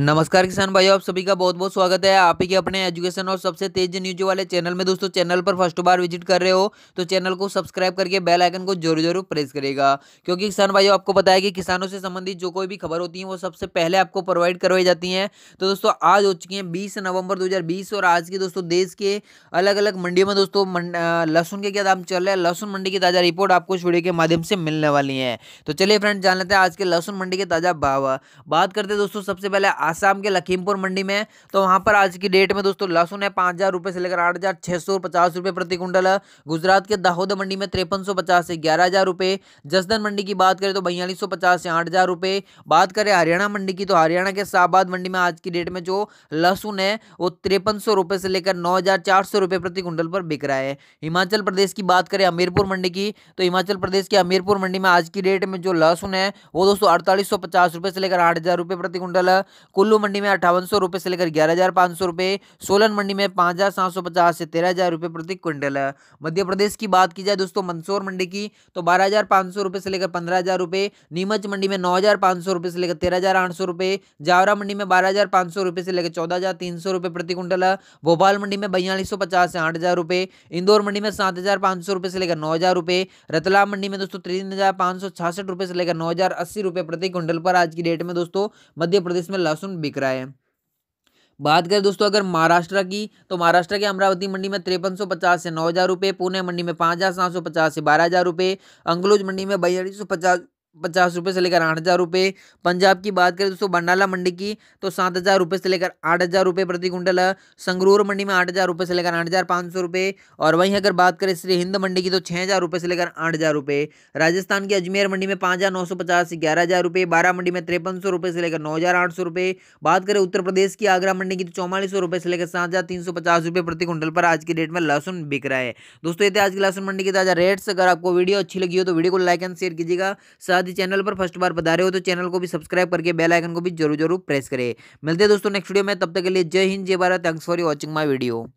नमस्कार किसान भाइयों आप सभी का बहुत बहुत स्वागत है आप ही के अपने एजुकेशन और सबसे तेज न्यूज वाले चैनल में दोस्तों चैनल पर फर्स्ट बार विजिट कर रहे हो तो चैनल को सब्सक्राइब करके बेल आइकन को जरूर जरूर प्रेस करेगा क्योंकि किसान भाइयों आपको पता है कि किसानों से संबंधित जो कोई भी खबर होती है वो सबसे पहले आपको प्रोवाइड करवाई जाती है तो दोस्तों आज हो चुकी है बीस नवंबर दो और आज की दोस्तों देश के अलग अलग मंडियों में दोस्तों लहसुन के क्या दाम चल रहे हैं लहसुन मंडी की ताज़ा रिपोर्ट आपको इस वीडियो के माध्यम से मिलने वाली है तो चलिए फ्रेंड जान लेते हैं आज के लहसुन मंडी के ताज़ा भाव बात करते दोस्तों सबसे पहले आसाम के लखीमपुर मंडी में तो वहाँ पर आज की डेट में दोस्तों लहसुन है पाँच हज़ार रुपये से लेकर आठ हज़ार छः सौ पचास रुपये प्रति कुंटल गुजरात के दाहोद मंडी में तिरपन सौ पचास से ग्यारह हज़ार रुपये जसदन मंडी की बात करें तो बयालीस सौ पचास से आठ हज़ार रुपये बात करें हरियाणा मंडी की तो हरियाणा के शाहबाद मंडी में आज की डेट में जो लहसुन है वो तिरपन सौ रुपये से लेकर नौ हज़ार चार सौ रुपये प्रति कुंटल पर बिक रहा है हिमाचल प्रदेश की बात करें हमीरपुर मंडी की तो हिमाचल प्रदेश के हमीरपुर मंडी में आज की डेट में जो लहसुन है वो दोस्तों अड़तालीस सौ पचास रुपये से लेकर आठ हज़ार रुपये प्रति कुंटल कुल्लू मंडी में अट्ठावन सौ रुपये से लेकर ग्यारह हज़ार पाँच सौ रुपये सोलन मंडी में पाँच हज़ार सात सौ पचास से तेरह हज़ार रुपये प्रति क्विंटल है मध्य प्रदेश की बात की जाए दोस्तों मंदसौर मंडी की तो बारह हज़ार पाँच सौ रुपये से लेकर पंद्रह हज़ार रुपये नीमच मंडी में नौ हज़ार पाँच सौ रुपये से लेकर तेरह हज़ार आठ सौ रुपये जावरा मंडी में बारह हज़ार पाँच सौ रुपये से लेकर चौदह हज़ार तीन सौ रुपये प्रति क्विंटल है भोपाल मंडी में बयालीस सौ पचास से आठ हज़ार रुपये इंदौर मंडी में सात हज़ार पाँच सौ रुपये से लेकर नौ हज़ार रुपये रतलाम मंडी में दोस्तों तीन हज़ार पाँच सौ छियासठ रुपये से लेकर नौ हज़ार अस्सी रुपये प्रति क्विंटल पर आज की डेट में दोस्तों मध्य प्रदेश में लहसुन बिक रहा है बात करें दोस्तों अगर महाराष्ट्र की तो महाराष्ट्र के अमरावती मंडी में तिरपन सौ पचास से नौ हज़ार रुपये पुणे मंडी में पाँच हज़ार सात सौ पचास से बारह हज़ार रुपये अंगलोज मंडी में बयालीस सौ पचास पचास रुपये से लेकर आठ हज़ार रुपये पंजाब की बात करें दोस्तों बंडाला मंडी की तो सात हज़ार रुपये से लेकर आठ हज़ार रुपये प्रति कुंटल है संगरूर मंडी में आठ हज़ार रुपये से लेकर आठ हज़ार पाँच सौ रुपये और वहीं अगर बात करें श्री हिंद मंडी की तो छः हज़ार रुपये से लेकर आठ हज़ार रुपये राजस्थान की अजमेर मंडी में पाँच हज़ार नौ सौ पचास से ग्यारह हज़ार रुपये बारह मंडी में तिरपन सौ रुपये से लेकर नौ हज़ार आठ सौ रुपये बात करें उत्तर प्रदेश की आगरा मंडी की तो चौवालीस सौ रुपये से लेकर सात हज़ार तीन सौ पचास रुपये प्रति कुंटल पर आज की डेट में लहसुन बिक रहा है दोस्तों ये थे आज की लहसुन मंडी के ताज़ा रेट्स अगर आपको वीडियो अच्छी लगी हो तो वीडियो को लाइक एंड शेयर कीजिएगा साथ साथ ही चैनल पर फर्स्ट बार बता रहे हो तो चैनल को भी सब्सक्राइब करके बेल आइकन को भी जरूर जरूर प्रेस करें मिलते हैं दोस्तों नेक्स्ट वीडियो में तब तक के लिए जय हिंद जय Bharat thanks for watching my video